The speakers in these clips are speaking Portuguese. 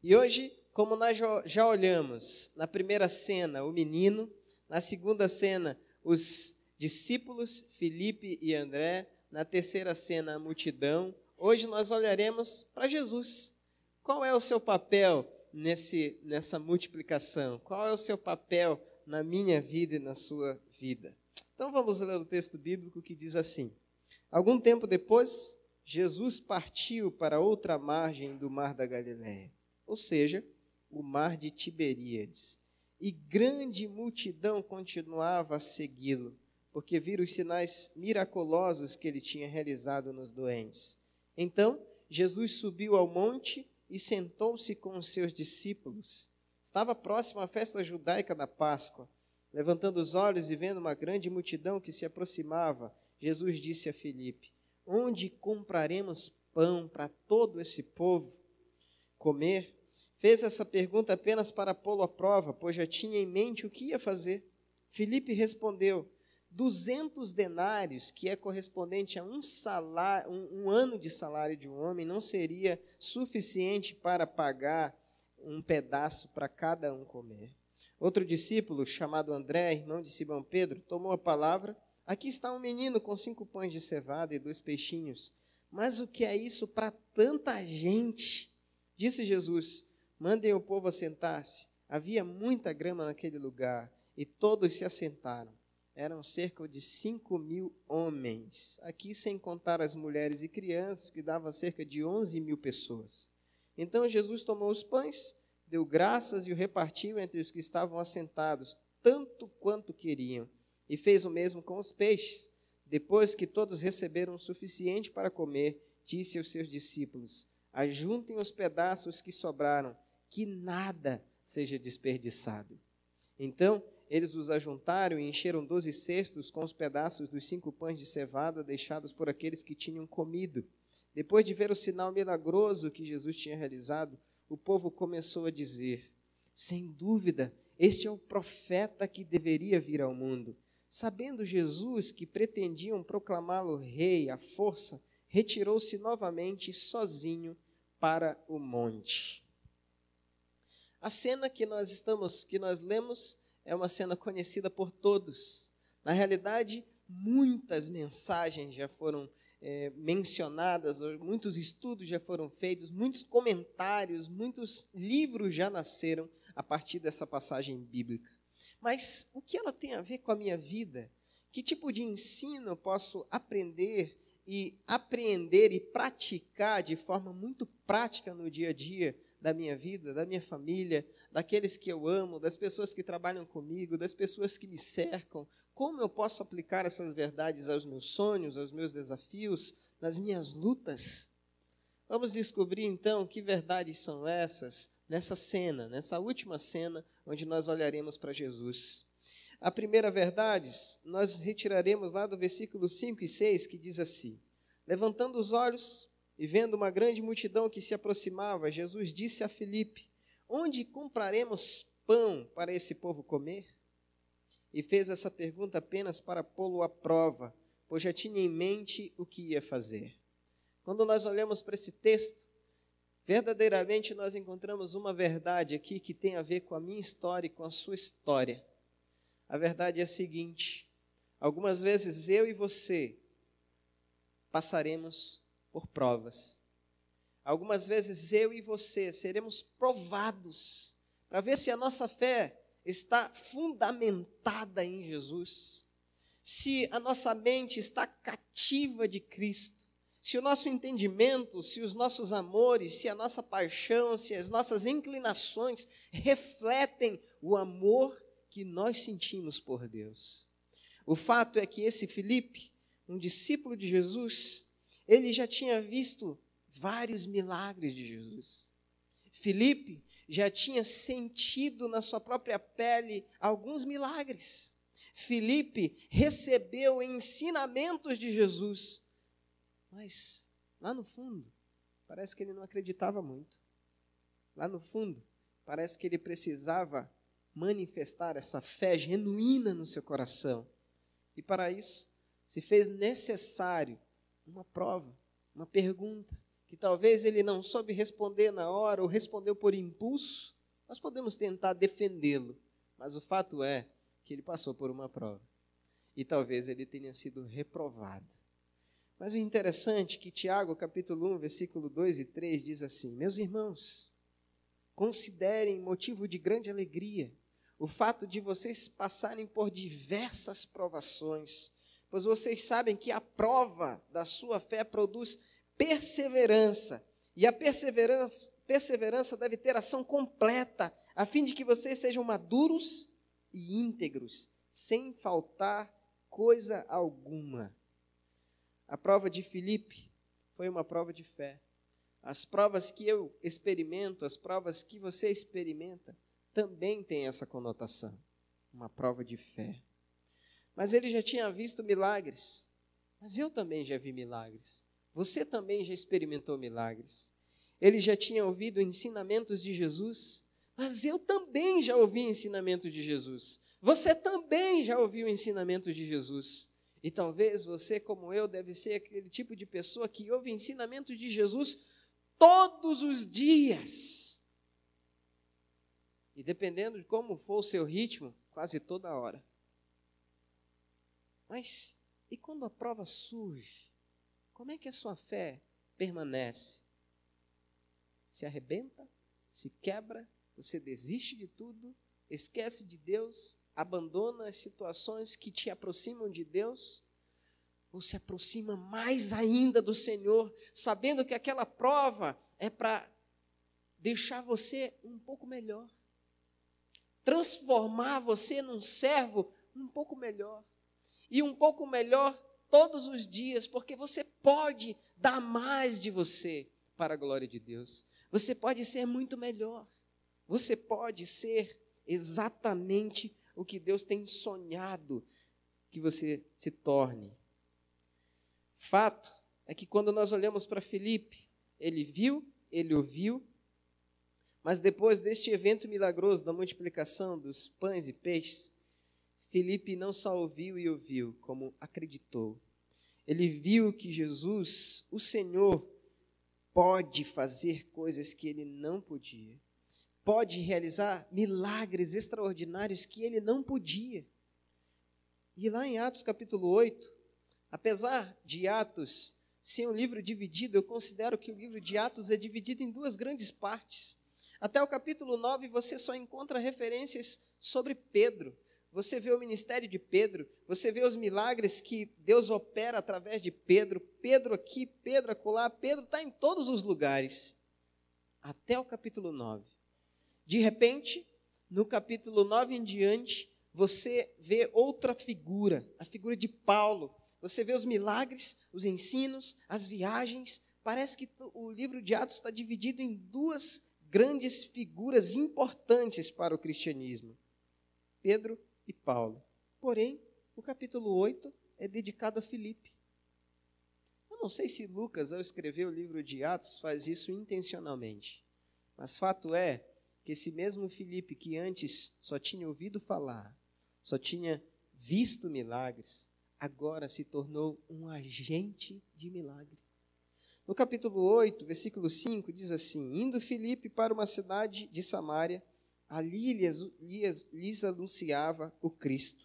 E hoje, como nós já olhamos na primeira cena, o menino, na segunda cena, os discípulos, Felipe e André, na terceira cena, a multidão, hoje nós olharemos para Jesus. Qual é o seu papel nesse, nessa multiplicação? Qual é o seu papel na minha vida e na sua vida? Então vamos ler o texto bíblico que diz assim: Algum tempo depois, Jesus partiu para outra margem do mar da Galiléia ou seja, o mar de Tiberíades. E grande multidão continuava a segui-lo, porque viram os sinais miraculosos que ele tinha realizado nos doentes. Então, Jesus subiu ao monte e sentou-se com os seus discípulos. Estava próximo à festa judaica da Páscoa. Levantando os olhos e vendo uma grande multidão que se aproximava, Jesus disse a Filipe: Onde compraremos pão para todo esse povo comer? Fez essa pergunta apenas para pô-lo à prova, pois já tinha em mente o que ia fazer. Felipe respondeu: 200 denários, que é correspondente a um, salário, um, um ano de salário de um homem, não seria suficiente para pagar um pedaço para cada um comer. Outro discípulo, chamado André, irmão de Simão Pedro, tomou a palavra. Aqui está um menino com cinco pães de cevada e dois peixinhos. Mas o que é isso para tanta gente? Disse Jesus: Mandem o povo assentar-se. Havia muita grama naquele lugar, e todos se assentaram. Eram cerca de cinco mil homens, aqui sem contar as mulheres e crianças, que dava cerca de onze mil pessoas. Então Jesus tomou os pães, deu graças e o repartiu entre os que estavam assentados, tanto quanto queriam, e fez o mesmo com os peixes. Depois que todos receberam o suficiente para comer, disse aos seus discípulos: Ajuntem os pedaços que sobraram que nada seja desperdiçado. Então, eles os ajuntaram e encheram doze cestos com os pedaços dos cinco pães de cevada deixados por aqueles que tinham comido. Depois de ver o sinal milagroso que Jesus tinha realizado, o povo começou a dizer: Sem dúvida, este é o profeta que deveria vir ao mundo. Sabendo Jesus que pretendiam proclamá-lo rei à força, retirou-se novamente sozinho para o monte. A cena que nós estamos, que nós lemos, é uma cena conhecida por todos. Na realidade, muitas mensagens já foram é, mencionadas, muitos estudos já foram feitos, muitos comentários, muitos livros já nasceram a partir dessa passagem bíblica. Mas o que ela tem a ver com a minha vida? Que tipo de ensino eu posso aprender e aprender e praticar de forma muito prática no dia a dia da minha vida, da minha família, daqueles que eu amo, das pessoas que trabalham comigo, das pessoas que me cercam? Como eu posso aplicar essas verdades aos meus sonhos, aos meus desafios, nas minhas lutas? Vamos descobrir então que verdades são essas nessa cena, nessa última cena onde nós olharemos para Jesus. A primeira verdade, nós retiraremos lá do versículo 5 e 6, que diz assim: Levantando os olhos, e vendo uma grande multidão que se aproximava, Jesus disse a Filipe: Onde compraremos pão para esse povo comer? E fez essa pergunta apenas para pô-lo à prova, pois já tinha em mente o que ia fazer. Quando nós olhamos para esse texto, verdadeiramente nós encontramos uma verdade aqui que tem a ver com a minha história e com a sua história. A verdade é a seguinte: algumas vezes eu e você passaremos por provas. Algumas vezes eu e você seremos provados para ver se a nossa fé está fundamentada em Jesus, se a nossa mente está cativa de Cristo, se o nosso entendimento, se os nossos amores, se a nossa paixão, se as nossas inclinações refletem o amor que nós sentimos por Deus. O fato é que esse Filipe, um discípulo de Jesus, ele já tinha visto vários milagres de Jesus. Felipe já tinha sentido na sua própria pele alguns milagres. Felipe recebeu ensinamentos de Jesus, mas lá no fundo, parece que ele não acreditava muito. Lá no fundo, parece que ele precisava manifestar essa fé genuína no seu coração. E para isso, se fez necessário uma prova, uma pergunta, que talvez ele não soube responder na hora ou respondeu por impulso, nós podemos tentar defendê-lo, mas o fato é que ele passou por uma prova. E talvez ele tenha sido reprovado. Mas o interessante é que Tiago, capítulo 1, versículo 2 e 3 diz assim: Meus irmãos, considerem motivo de grande alegria o fato de vocês passarem por diversas provações, pois vocês sabem que a prova da sua fé produz perseverança, e a perseverança, perseverança deve ter ação completa, a fim de que vocês sejam maduros e íntegros, sem faltar coisa alguma. A prova de Filipe foi uma prova de fé. As provas que eu experimento, as provas que você experimenta, também têm essa conotação, uma prova de fé mas ele já tinha visto milagres. Mas eu também já vi milagres. Você também já experimentou milagres. Ele já tinha ouvido ensinamentos de Jesus, mas eu também já ouvi ensinamento de Jesus. Você também já ouviu ensinamentos de Jesus. E talvez você, como eu, deve ser aquele tipo de pessoa que ouve ensinamento de Jesus todos os dias. E dependendo de como for o seu ritmo, quase toda hora. Mas e quando a prova surge? Como é que a sua fé permanece? Se arrebenta? Se quebra? Você desiste de tudo? Esquece de Deus? Abandona as situações que te aproximam de Deus? Ou se aproxima mais ainda do Senhor, sabendo que aquela prova é para deixar você um pouco melhor, transformar você num servo um pouco melhor e um pouco melhor todos os dias, porque você pode dar mais de você para a glória de Deus. Você pode ser muito melhor. Você pode ser exatamente o que Deus tem sonhado que você se torne. Fato é que quando nós olhamos para Felipe, ele viu, ele ouviu, mas depois deste evento milagroso da multiplicação dos pães e peixes, Felipe não só ouviu e ouviu, como acreditou. Ele viu que Jesus, o Senhor, pode fazer coisas que ele não podia. Pode realizar milagres extraordinários que ele não podia. E lá em Atos capítulo 8, apesar de Atos ser um livro dividido, eu considero que o livro de Atos é dividido em duas grandes partes. Até o capítulo 9 você só encontra referências sobre Pedro você vê o ministério de Pedro, você vê os milagres que Deus opera através de Pedro, Pedro aqui, Pedro acolá, Pedro está em todos os lugares, até o capítulo 9. De repente, no capítulo 9 em diante, você vê outra figura, a figura de Paulo. Você vê os milagres, os ensinos, as viagens. Parece que o livro de Atos está dividido em duas grandes figuras importantes para o cristianismo: Pedro e Paulo. Porém, o capítulo 8 é dedicado a Filipe. Eu não sei se Lucas, ao escrever o livro de Atos, faz isso intencionalmente, mas fato é que esse mesmo Filipe, que antes só tinha ouvido falar, só tinha visto milagres, agora se tornou um agente de milagre. No capítulo 8, versículo 5, diz assim: Indo Filipe para uma cidade de Samaria, Ali lhes, lhes, lhes anunciava o Cristo.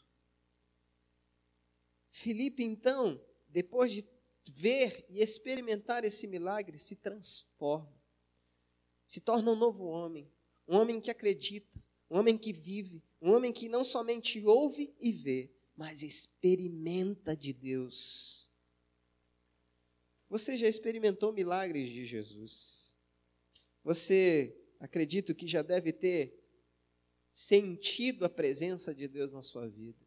Filipe, então, depois de ver e experimentar esse milagre, se transforma, se torna um novo homem, um homem que acredita, um homem que vive, um homem que não somente ouve e vê, mas experimenta de Deus. Você já experimentou milagres de Jesus? Você acredita que já deve ter sentido a presença de Deus na sua vida.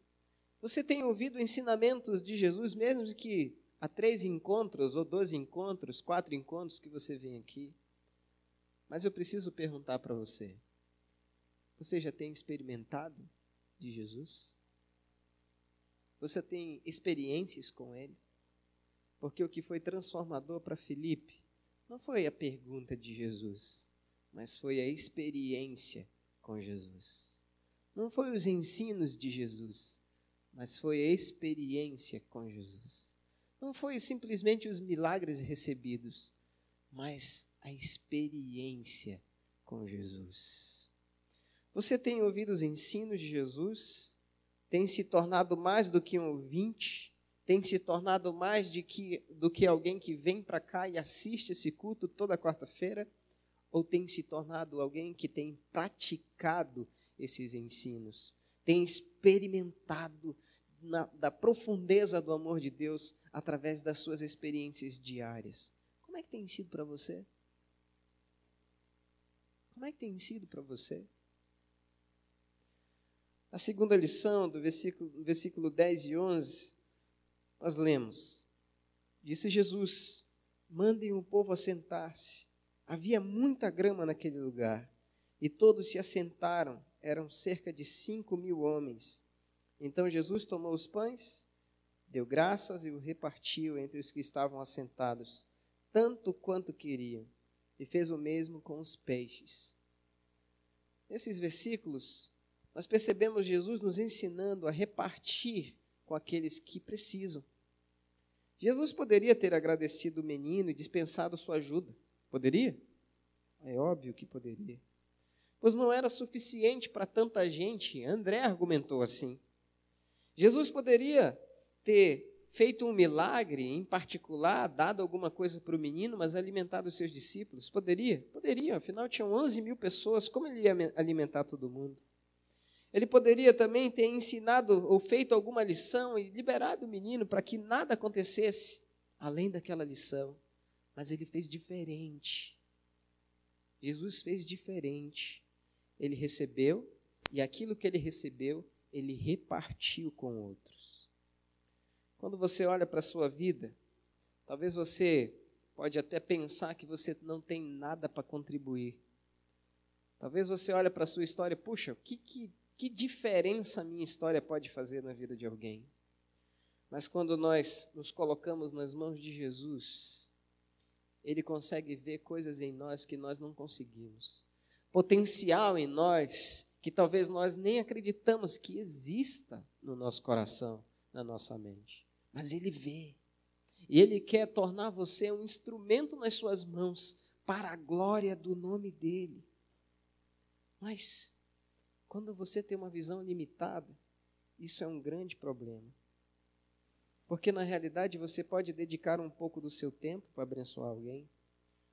Você tem ouvido ensinamentos de Jesus, mesmo que há três encontros, ou dois encontros, quatro encontros que você vem aqui. Mas eu preciso perguntar para você: você já tem experimentado de Jesus? Você tem experiências com Ele? Porque o que foi transformador para Felipe não foi a pergunta de Jesus, mas foi a experiência com Jesus. Não foi os ensinos de Jesus, mas foi a experiência com Jesus. Não foi simplesmente os milagres recebidos, mas a experiência com Jesus. Você tem ouvido os ensinos de Jesus? Tem se tornado mais do que um ouvinte? Tem se tornado mais de que, do que alguém que vem para cá e assiste esse culto toda quarta-feira? ou tem se tornado alguém que tem praticado esses ensinos, tem experimentado na, da profundeza do amor de Deus através das suas experiências diárias. Como é que tem sido para você? Como é que tem sido para você? A segunda lição do versículo, versículo 10 e 11, nós lemos: Disse Jesus: Mandem o povo assentar-se. Havia muita grama naquele lugar, e todos se assentaram, eram cerca de cinco mil homens. Então Jesus tomou os pães, deu graças e o repartiu entre os que estavam assentados, tanto quanto queriam, e fez o mesmo com os peixes. Nesses versículos, nós percebemos Jesus nos ensinando a repartir com aqueles que precisam. Jesus poderia ter agradecido o menino e dispensado sua ajuda. Poderia? É óbvio que poderia. Pois não era suficiente para tanta gente, André argumentou assim. Jesus poderia ter feito um milagre, em particular, dado alguma coisa para o menino, mas alimentado os seus discípulos? Poderia? Poderia, afinal tinham 11 mil pessoas, como ele ia alimentar todo mundo? Ele poderia também ter ensinado ou feito alguma lição e liberado o menino para que nada acontecesse além daquela lição mas ele fez diferente. Jesus fez diferente. Ele recebeu e aquilo que ele recebeu, ele repartiu com outros. Quando você olha para a sua vida, talvez você pode até pensar que você não tem nada para contribuir. Talvez você olhe para a sua história, puxa, que, que, que diferença a minha história pode fazer na vida de alguém? Mas quando nós nos colocamos nas mãos de Jesus, ele consegue ver coisas em nós que nós não conseguimos. Potencial em nós que talvez nós nem acreditamos que exista no nosso coração, na nossa mente. Mas Ele vê. E Ele quer tornar você um instrumento nas suas mãos para a glória do nome dEle. Mas, quando você tem uma visão limitada, isso é um grande problema. Porque na realidade você pode dedicar um pouco do seu tempo para abençoar alguém.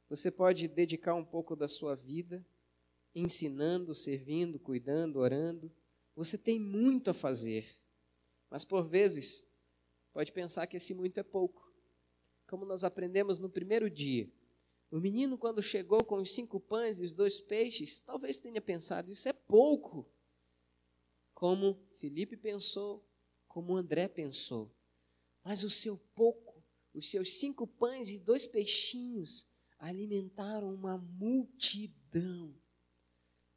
Você pode dedicar um pouco da sua vida ensinando, servindo, cuidando, orando. Você tem muito a fazer. Mas por vezes pode pensar que esse muito é pouco. Como nós aprendemos no primeiro dia, o menino, quando chegou com os cinco pães e os dois peixes, talvez tenha pensado: isso é pouco. Como Felipe pensou, como André pensou mas o seu pouco, os seus cinco pães e dois peixinhos, alimentaram uma multidão.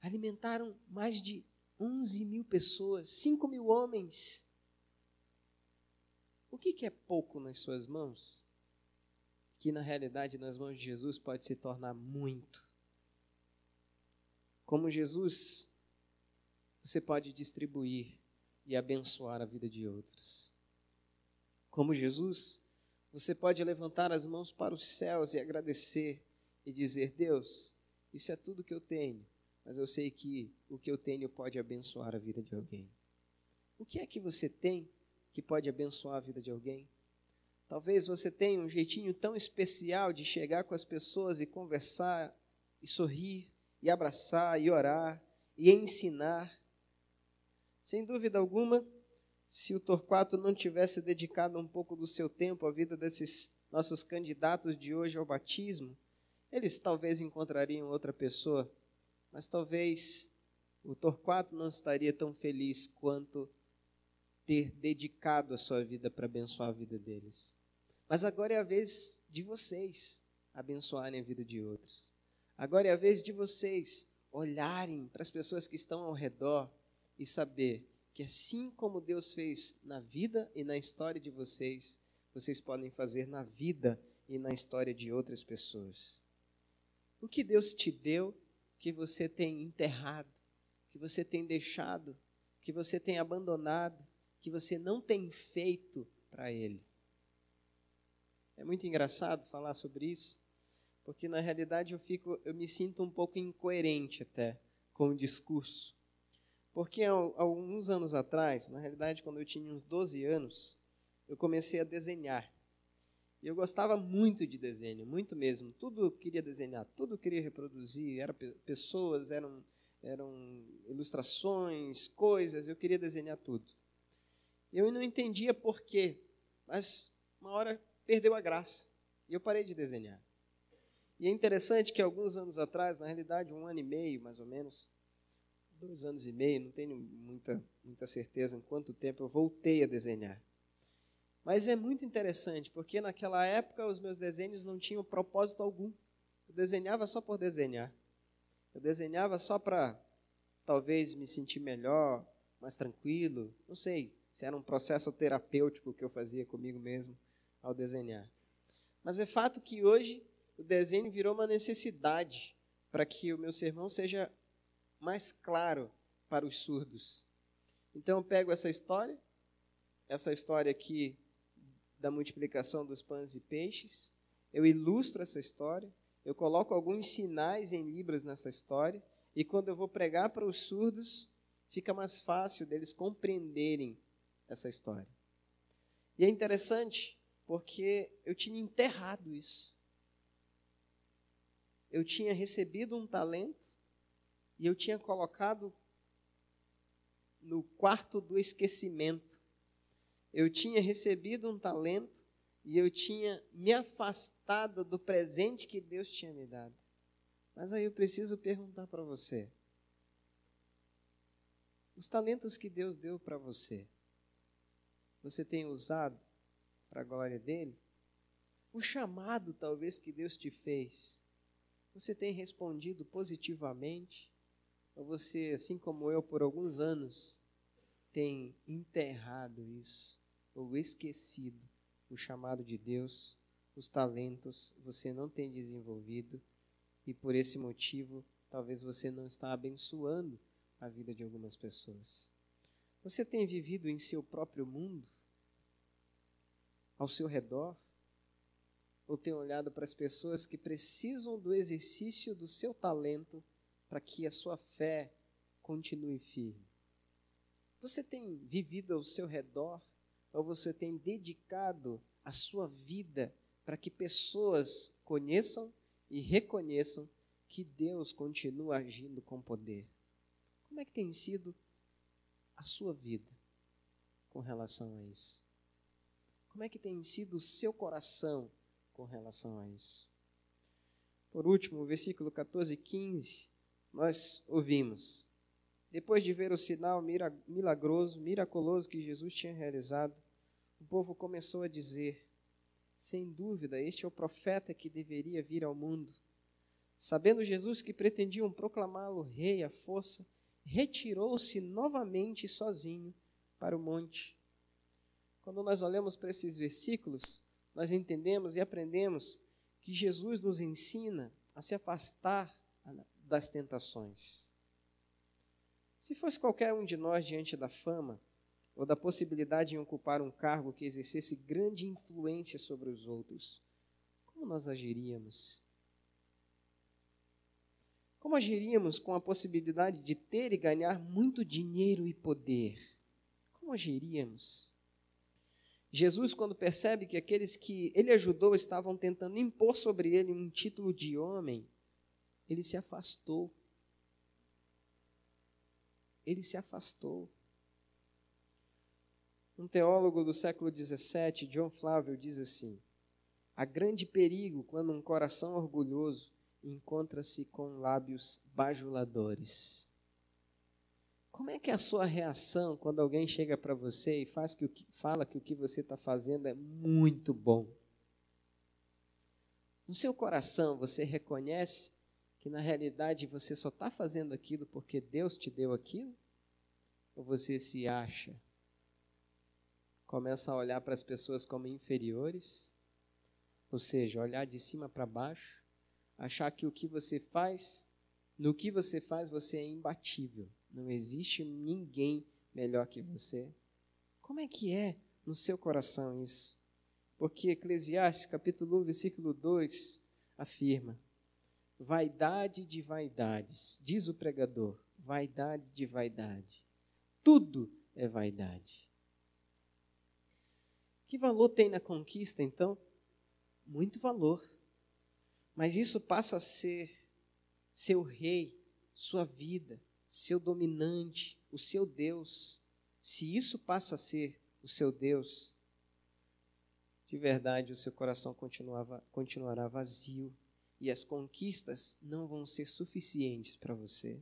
Alimentaram mais de 11 mil pessoas, 5 mil homens. O que, que é pouco nas suas mãos? Que na realidade, nas mãos de Jesus, pode se tornar muito. Como Jesus, você pode distribuir e abençoar a vida de outros como Jesus, você pode levantar as mãos para os céus e agradecer e dizer: Deus, isso é tudo que eu tenho, mas eu sei que o que eu tenho pode abençoar a vida de alguém. O que é que você tem que pode abençoar a vida de alguém? Talvez você tenha um jeitinho tão especial de chegar com as pessoas e conversar, e sorrir, e abraçar, e orar, e ensinar. Sem dúvida alguma, se o Torquato não tivesse dedicado um pouco do seu tempo à vida desses nossos candidatos de hoje ao batismo, eles talvez encontrariam outra pessoa, mas talvez o Torquato não estaria tão feliz quanto ter dedicado a sua vida para abençoar a vida deles. Mas agora é a vez de vocês abençoarem a vida de outros. Agora é a vez de vocês olharem para as pessoas que estão ao redor e saber que assim como Deus fez na vida e na história de vocês, vocês podem fazer na vida e na história de outras pessoas. O que Deus te deu que você tem enterrado, que você tem deixado, que você tem abandonado, que você não tem feito para Ele? É muito engraçado falar sobre isso, porque na realidade eu fico, eu me sinto um pouco incoerente até com o discurso, porque há alguns anos atrás, na realidade, quando eu tinha uns 12 anos, eu comecei a desenhar. E eu gostava muito de desenho, muito mesmo. Tudo eu queria desenhar, tudo eu queria reproduzir. Eram pessoas, eram, eram ilustrações, coisas, eu queria desenhar tudo. Eu não entendia por quê, mas uma hora perdeu a graça e eu parei de desenhar. E é interessante que alguns anos atrás, na realidade um ano e meio mais ou menos, dois anos e meio, não tenho muita, muita certeza em quanto tempo eu voltei a desenhar. Mas é muito interessante, porque naquela época os meus desenhos não tinham propósito algum. Eu desenhava só por desenhar. Eu desenhava só para talvez me sentir melhor, mais tranquilo, não sei se era um processo terapêutico que eu fazia comigo mesmo ao desenhar. Mas é fato que hoje o desenho virou uma necessidade para que o meu sermão seja mais claro para os surdos. Então eu pego essa história, essa história aqui da multiplicação dos pães e peixes, eu ilustro essa história, eu coloco alguns sinais em libras nessa história, e quando eu vou pregar para os surdos, fica mais fácil deles compreenderem essa história. E é interessante porque eu tinha enterrado isso. Eu tinha recebido um talento, e eu tinha colocado no quarto do esquecimento. Eu tinha recebido um talento e eu tinha me afastado do presente que Deus tinha me dado. Mas aí eu preciso perguntar para você: os talentos que Deus deu para você, você tem usado para a glória dele? O chamado, talvez, que Deus te fez, você tem respondido positivamente? Ou então, você, assim como eu, por alguns anos, tem enterrado isso, ou esquecido o chamado de Deus, os talentos, você não tem desenvolvido, e por esse motivo, talvez você não está abençoando a vida de algumas pessoas. Você tem vivido em seu próprio mundo? Ao seu redor? Ou tem olhado para as pessoas que precisam do exercício do seu talento para que a sua fé continue firme? Você tem vivido ao seu redor ou você tem dedicado a sua vida para que pessoas conheçam e reconheçam que Deus continua agindo com poder? Como é que tem sido a sua vida com relação a isso? Como é que tem sido o seu coração com relação a isso? Por último, o versículo 14 e 15 nós ouvimos. Depois de ver o sinal milagroso, miraculoso que Jesus tinha realizado, o povo começou a dizer: Sem dúvida, este é o profeta que deveria vir ao mundo. Sabendo Jesus que pretendiam proclamá-lo rei à força, retirou-se novamente sozinho para o monte. Quando nós olhamos para esses versículos, nós entendemos e aprendemos que Jesus nos ensina a se afastar das tentações. Se fosse qualquer um de nós diante da fama, ou da possibilidade de ocupar um cargo que exercesse grande influência sobre os outros, como nós agiríamos? Como agiríamos com a possibilidade de ter e ganhar muito dinheiro e poder? Como agiríamos? Jesus, quando percebe que aqueles que ele ajudou estavam tentando impor sobre ele um título de homem, ele se afastou. Ele se afastou. Um teólogo do século XVII, John Flávio, diz assim: há grande perigo quando um coração orgulhoso encontra-se com lábios bajuladores. Como é que é a sua reação quando alguém chega para você e faz que o que, fala que o que você está fazendo é muito bom? No seu coração você reconhece que na realidade você só está fazendo aquilo porque Deus te deu aquilo? Ou você se acha? Começa a olhar para as pessoas como inferiores, ou seja, olhar de cima para baixo, achar que o que você faz, no que você faz, você é imbatível. Não existe ninguém melhor que você. Como é que é no seu coração isso? Porque Eclesiastes, capítulo 1, versículo 2, afirma: Vaidade de vaidades, diz o pregador, vaidade de vaidade. Tudo é vaidade. Que valor tem na conquista, então? Muito valor. Mas isso passa a ser seu rei, sua vida, seu dominante, o seu Deus. Se isso passa a ser o seu Deus, de verdade o seu coração continuava, continuará vazio, e as conquistas não vão ser suficientes para você.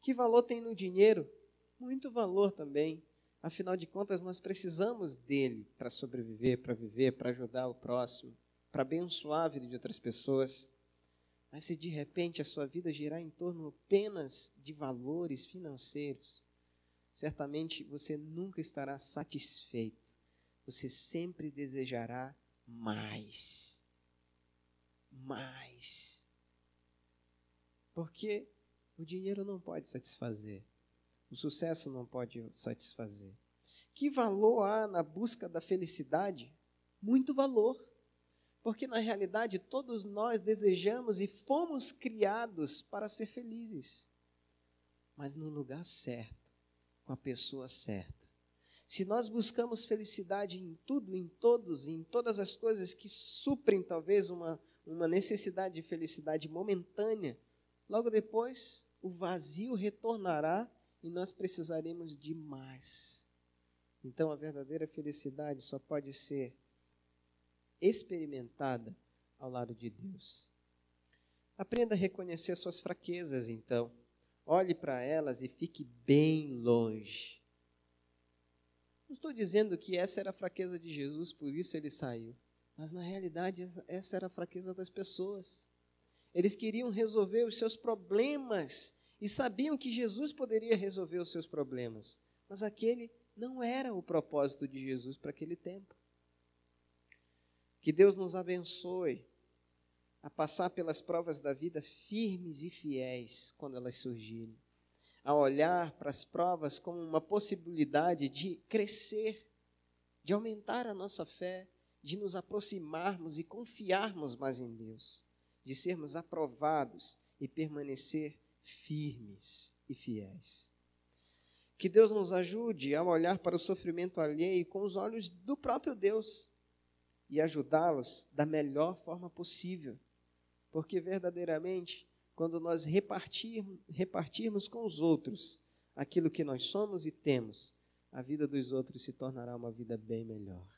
Que valor tem no dinheiro? Muito valor também. Afinal de contas, nós precisamos dele para sobreviver, para viver, para ajudar o próximo, para abençoar a vida de outras pessoas. Mas se de repente a sua vida girar em torno apenas de valores financeiros, certamente você nunca estará satisfeito. Você sempre desejará mais mais. Porque o dinheiro não pode satisfazer. O sucesso não pode satisfazer. Que valor há na busca da felicidade? Muito valor. Porque na realidade todos nós desejamos e fomos criados para ser felizes. Mas no lugar certo, com a pessoa certa se nós buscamos felicidade em tudo, em todos, em todas as coisas que suprem talvez uma, uma necessidade de felicidade momentânea, logo depois o vazio retornará e nós precisaremos de mais. Então a verdadeira felicidade só pode ser experimentada ao lado de Deus. Aprenda a reconhecer suas fraquezas, então. Olhe para elas e fique bem longe. Não estou dizendo que essa era a fraqueza de Jesus, por isso ele saiu. Mas na realidade, essa era a fraqueza das pessoas. Eles queriam resolver os seus problemas e sabiam que Jesus poderia resolver os seus problemas. Mas aquele não era o propósito de Jesus para aquele tempo. Que Deus nos abençoe a passar pelas provas da vida firmes e fiéis quando elas surgirem a olhar para as provas como uma possibilidade de crescer, de aumentar a nossa fé, de nos aproximarmos e confiarmos mais em Deus, de sermos aprovados e permanecer firmes e fiéis. Que Deus nos ajude a olhar para o sofrimento alheio com os olhos do próprio Deus e ajudá-los da melhor forma possível, porque verdadeiramente quando nós repartir, repartirmos com os outros aquilo que nós somos e temos, a vida dos outros se tornará uma vida bem melhor.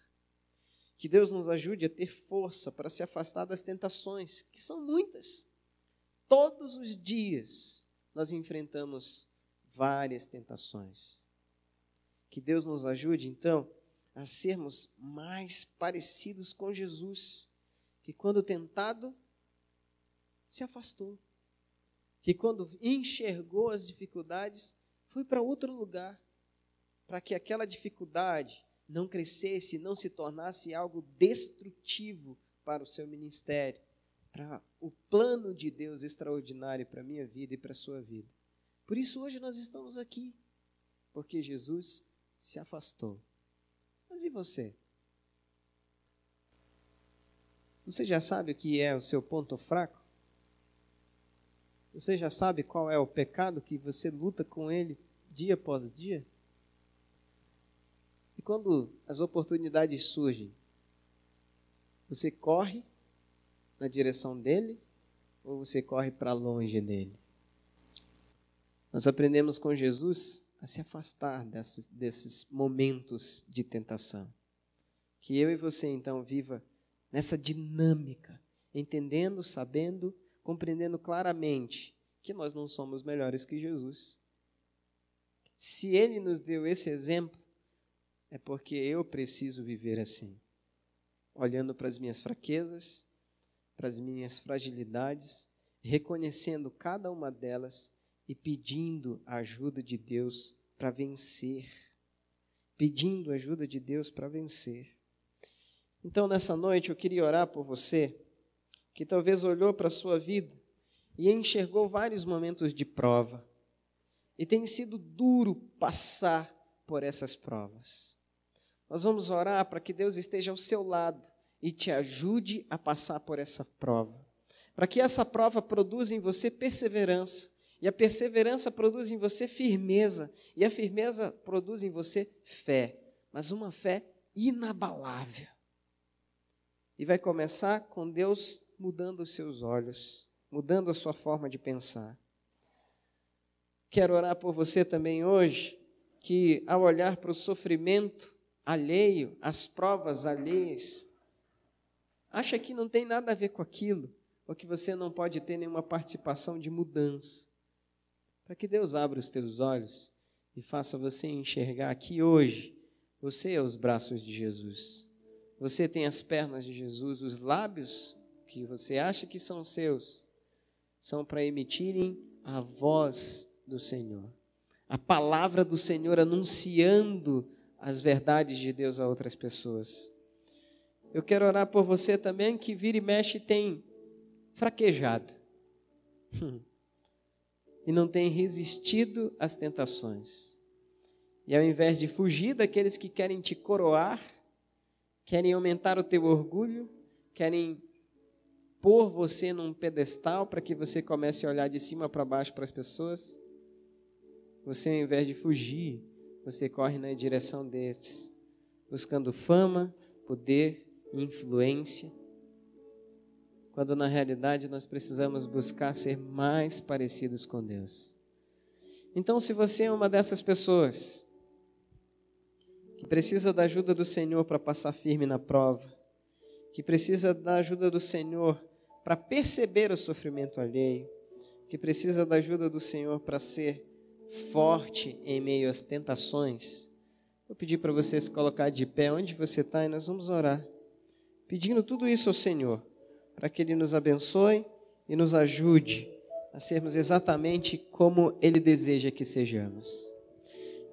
Que Deus nos ajude a ter força para se afastar das tentações, que são muitas. Todos os dias nós enfrentamos várias tentações. Que Deus nos ajude, então, a sermos mais parecidos com Jesus, que quando tentado, se afastou que quando enxergou as dificuldades, foi para outro lugar, para que aquela dificuldade não crescesse, não se tornasse algo destrutivo para o seu ministério, para o plano de Deus extraordinário para a minha vida e para a sua vida. Por isso hoje nós estamos aqui, porque Jesus se afastou. Mas e você? Você já sabe o que é o seu ponto fraco? Você já sabe qual é o pecado que você luta com ele dia após dia? E quando as oportunidades surgem, você corre na direção dele ou você corre para longe dele? Nós aprendemos com Jesus a se afastar desses, desses momentos de tentação. Que eu e você então viva nessa dinâmica, entendendo, sabendo compreendendo claramente que nós não somos melhores que Jesus. Se ele nos deu esse exemplo, é porque eu preciso viver assim, olhando para as minhas fraquezas, para as minhas fragilidades, reconhecendo cada uma delas e pedindo a ajuda de Deus para vencer. Pedindo a ajuda de Deus para vencer. Então, nessa noite, eu queria orar por você que talvez olhou para a sua vida e enxergou vários momentos de prova. E tem sido duro passar por essas provas. Nós vamos orar para que Deus esteja ao seu lado e te ajude a passar por essa prova. Para que essa prova produza em você perseverança, e a perseverança produz em você firmeza, e a firmeza produz em você fé, mas uma fé inabalável. E vai começar com Deus mudando os seus olhos, mudando a sua forma de pensar. Quero orar por você também hoje, que ao olhar para o sofrimento alheio, as provas alheias, acha que não tem nada a ver com aquilo, ou que você não pode ter nenhuma participação de mudança. Para que Deus abra os teus olhos e faça você enxergar que hoje você é os braços de Jesus. Você tem as pernas de Jesus, os lábios que você acha que são seus, são para emitirem a voz do Senhor, a palavra do Senhor anunciando as verdades de Deus a outras pessoas. Eu quero orar por você também que vira e mexe tem fraquejado e não tem resistido às tentações. E ao invés de fugir daqueles que querem te coroar, querem aumentar o teu orgulho, querem pôr você num pedestal para que você comece a olhar de cima para baixo para as pessoas. Você, ao invés de fugir, você corre na direção desses, buscando fama, poder influência, quando na realidade nós precisamos buscar ser mais parecidos com Deus. Então, se você é uma dessas pessoas que precisa da ajuda do Senhor para passar firme na prova, que precisa da ajuda do Senhor para perceber o sofrimento alheio, que precisa da ajuda do Senhor para ser forte em meio às tentações. Vou pedir para você se colocar de pé onde você está e nós vamos orar, pedindo tudo isso ao Senhor, para que Ele nos abençoe e nos ajude a sermos exatamente como Ele deseja que sejamos.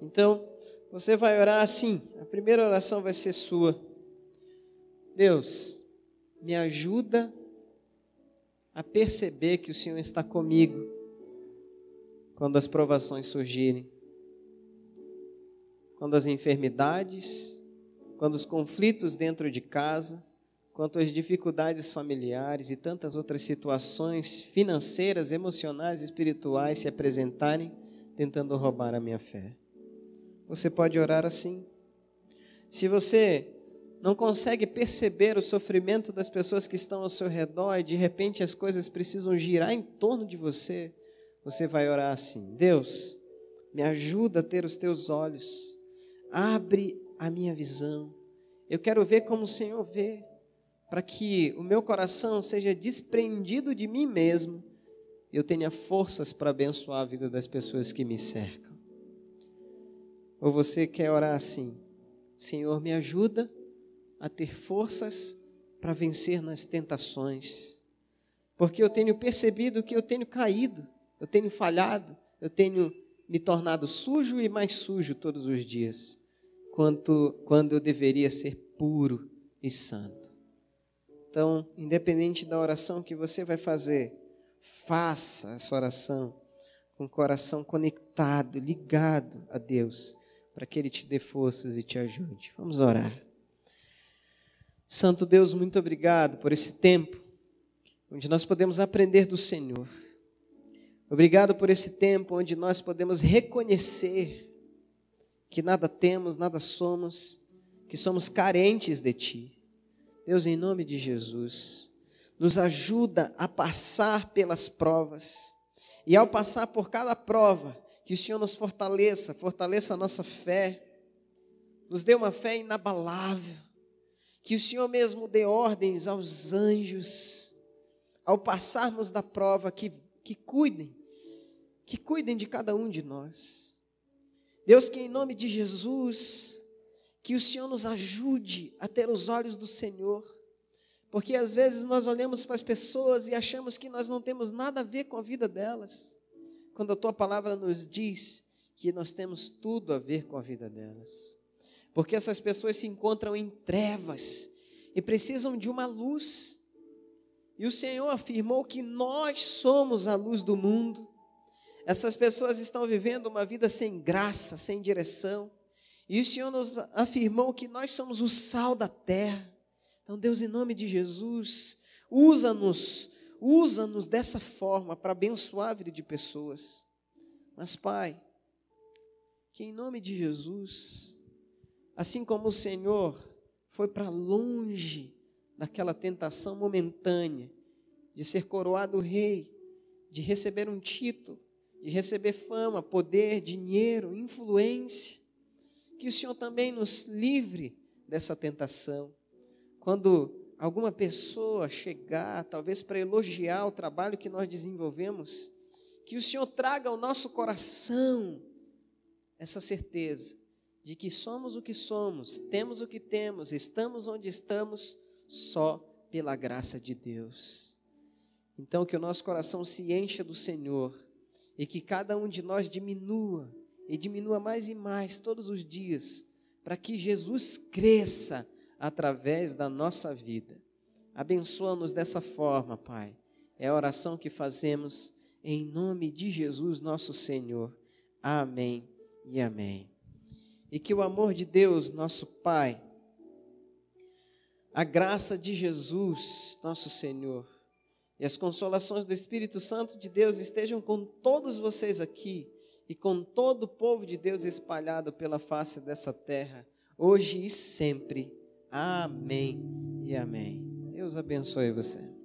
Então, você vai orar assim, a primeira oração vai ser sua. Deus, me ajuda a perceber que o Senhor está comigo quando as provações surgirem, quando as enfermidades, quando os conflitos dentro de casa, quanto as dificuldades familiares e tantas outras situações financeiras, emocionais, espirituais se apresentarem tentando roubar a minha fé. Você pode orar assim. Se você não consegue perceber o sofrimento das pessoas que estão ao seu redor e de repente as coisas precisam girar em torno de você, você vai orar assim: Deus, me ajuda a ter os teus olhos, abre a minha visão. Eu quero ver como o Senhor vê, para que o meu coração seja desprendido de mim mesmo e eu tenha forças para abençoar a vida das pessoas que me cercam. Ou você quer orar assim: Senhor, me ajuda a ter forças para vencer nas tentações. Porque eu tenho percebido que eu tenho caído, eu tenho falhado, eu tenho me tornado sujo e mais sujo todos os dias, quanto quando eu deveria ser puro e santo. Então, independente da oração que você vai fazer, faça essa oração com o coração conectado, ligado a Deus, para que Ele te dê forças e te ajude. Vamos orar. Santo Deus, muito obrigado por esse tempo onde nós podemos aprender do Senhor. Obrigado por esse tempo onde nós podemos reconhecer que nada temos, nada somos, que somos carentes de Ti. Deus, em nome de Jesus, nos ajuda a passar pelas provas e, ao passar por cada prova, que o Senhor nos fortaleça, fortaleça a nossa fé, nos dê uma fé inabalável que o Senhor mesmo dê ordens aos anjos, ao passarmos da prova, que, que cuidem, que cuidem de cada um de nós. Deus, que em nome de Jesus, que o Senhor nos ajude a ter os olhos do Senhor, porque às vezes nós olhamos para as pessoas e achamos que nós não temos nada a ver com a vida delas, quando a tua palavra nos diz que nós temos tudo a ver com a vida delas porque essas pessoas se encontram em trevas e precisam de uma luz. E o Senhor afirmou que nós somos a luz do mundo. Essas pessoas estão vivendo uma vida sem graça, sem direção. E o Senhor nos afirmou que nós somos o sal da terra. Então, Deus, em nome de Jesus, usa-nos, usa-nos dessa forma para abençoar a vida de pessoas. Mas, Pai, que em nome de Jesus, Assim como o Senhor foi para longe daquela tentação momentânea de ser coroado rei, de receber um título, de receber fama, poder, dinheiro, influência, que o Senhor também nos livre dessa tentação. Quando alguma pessoa chegar, talvez para elogiar o trabalho que nós desenvolvemos, que o Senhor traga ao nosso coração essa certeza de que somos o que somos, temos o que temos, estamos onde estamos, só pela graça de Deus. Então, que o nosso coração se encha do Senhor e que cada um de nós diminua e diminua mais e mais todos os dias, para que Jesus cresça através da nossa vida. Abençoa-nos dessa forma, Pai. É a oração que fazemos em nome de Jesus, nosso Senhor. Amém e amém e que o amor de Deus, nosso Pai, a graça de Jesus, nosso Senhor, e as consolações do Espírito Santo de Deus estejam com todos vocês aqui e com todo o povo de Deus espalhado pela face dessa terra, hoje e sempre. Amém e amém. Deus abençoe você.